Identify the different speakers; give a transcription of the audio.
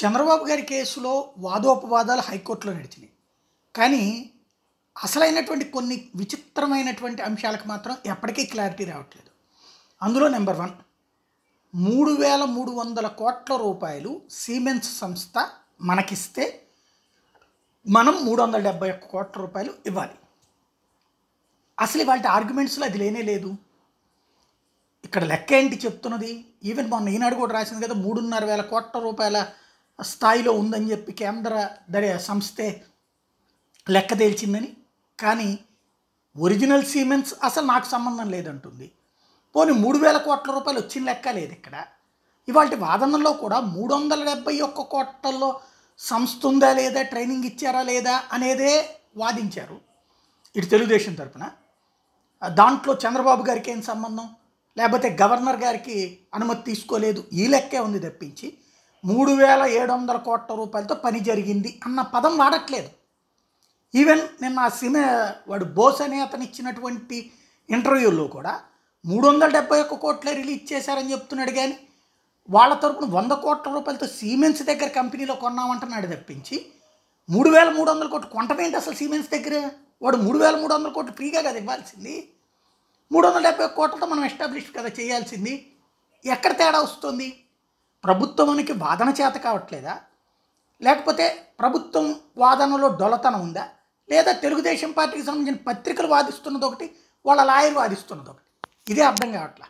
Speaker 1: చంద్రబాబు గారి కేసులో వాదోపవాదాలు హైకోర్టులో నడిచినాయి కానీ అసలైనటువంటి కొన్ని విచిత్రమైనటువంటి అంశాలకు మాత్రం ఎప్పటికీ క్లారిటీ రావట్లేదు అందులో నెంబర్ వన్ మూడు వేల మూడు వందల కోట్ల రూపాయలు సిమెంట్స్ సంస్థ మనకిస్తే మనం మూడు వందల డెబ్బై ఒక్క కోట్ల రూపాయలు ఇవ్వాలి అసలు వాటి ఆర్గ్యుమెంట్స్లో అది లేనే లేదు ఇక్కడ లెక్క ఏంటి చెప్తున్నది ఈవెన్ మొన్న ఈనాడు కూడా రాసింది కదా మూడున్నర వేల కోట్ల రూపాయల స్థాయిలో ఉందని చెప్పి కేంద్ర దడ సంస్థే లెక్క తేల్చిందని కానీ ఒరిజినల్ సిమెంట్స్ అసలు నాకు సంబంధం లేదంటుంది పోనీ మూడు వేల కోట్ల రూపాయలు వచ్చిన లెక్క లేదు ఇక్కడ ఇవాళ వాదనలో కూడా మూడు వందల డెబ్బై ఒక్క కోట్లలో సంస్థ ఉందా లేదా ట్రైనింగ్ ఇచ్చారా లేదా అనేదే వాదించారు ఇటు తెలుగుదేశం తరఫున దాంట్లో చంద్రబాబు గారికి ఏం సంబంధం లేకపోతే గవర్నర్ గారికి అనుమతి తీసుకోలేదు ఈ లెక్కే ఉంది తప్పించి మూడు వేల ఏడు వందల కోట్ల రూపాయలతో పని జరిగింది అన్న పదం వాడట్లేదు ఈవెన్ నిన్న ఆ సినిమా వాడు బోస్ అనే అతను ఇచ్చినటువంటి ఇంటర్వ్యూలో కూడా మూడు వందల డెబ్బై ఒక్క కోట్లే రిలీజ్ చేశారని చెప్తున్నాడు కానీ వాళ్ళ తరపున వంద కోట్ల రూపాయలతో సీమెన్స్ దగ్గర కంపెనీలో కొన్నామంటున్నాడు తప్పించి మూడు వేల మూడు వందల కోట్లు కొంటమేంటి అసలు సీమెన్స్ దగ్గర వాడు మూడు వేల మూడు వందల కోట్లు ఫ్రీగా కదా ఇవ్వాల్సింది మూడు వందల డెబ్బై కోట్లతో మనం ఎస్టాబ్లిష్ కదా చేయాల్సింది ఎక్కడ తేడా వస్తుంది ప్రభుత్వానికి వాదన చేత కావట్లేదా లేకపోతే ప్రభుత్వం వాదనలో డొలతనం ఉందా లేదా తెలుగుదేశం పార్టీకి సంబంధించిన పత్రికలు వాదిస్తున్నది ఒకటి వాళ్ళ లాయర్ వాదిస్తున్నది ఒకటి ఇదే అర్థం కావట్లా